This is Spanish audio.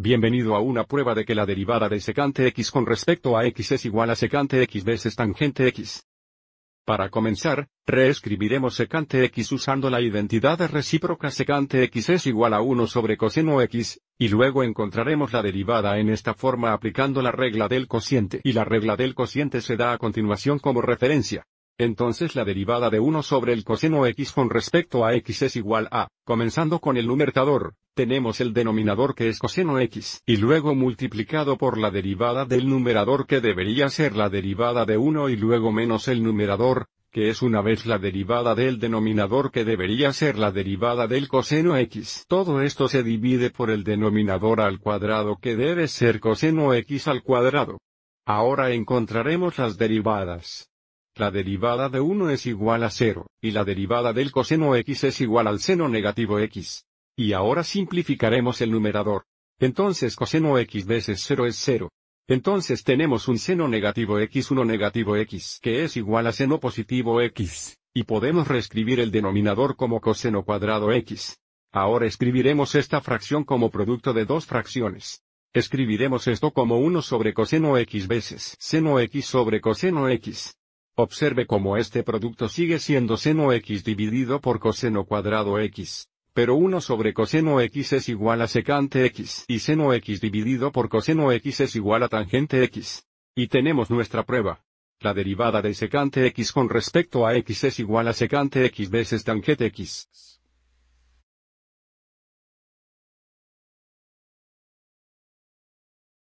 Bienvenido a una prueba de que la derivada de secante x con respecto a x es igual a secante x veces tangente x. Para comenzar, reescribiremos secante x usando la identidad recíproca secante x es igual a 1 sobre coseno x, y luego encontraremos la derivada en esta forma aplicando la regla del cociente y la regla del cociente se da a continuación como referencia. Entonces la derivada de 1 sobre el coseno x con respecto a x es igual a, comenzando con el numerador, tenemos el denominador que es coseno x, y luego multiplicado por la derivada del numerador que debería ser la derivada de 1 y luego menos el numerador, que es una vez la derivada del denominador que debería ser la derivada del coseno x. Todo esto se divide por el denominador al cuadrado que debe ser coseno x al cuadrado. Ahora encontraremos las derivadas. La derivada de 1 es igual a 0, y la derivada del coseno x es igual al seno negativo x. Y ahora simplificaremos el numerador. Entonces coseno x veces 0 es 0. Entonces tenemos un seno negativo x1 negativo x que es igual a seno positivo x, y podemos reescribir el denominador como coseno cuadrado x. Ahora escribiremos esta fracción como producto de dos fracciones. Escribiremos esto como 1 sobre coseno x veces seno x sobre coseno x, Observe cómo este producto sigue siendo seno x dividido por coseno cuadrado x. Pero 1 sobre coseno x es igual a secante x y seno x dividido por coseno x es igual a tangente x. Y tenemos nuestra prueba. La derivada de secante x con respecto a x es igual a secante x veces tangente x.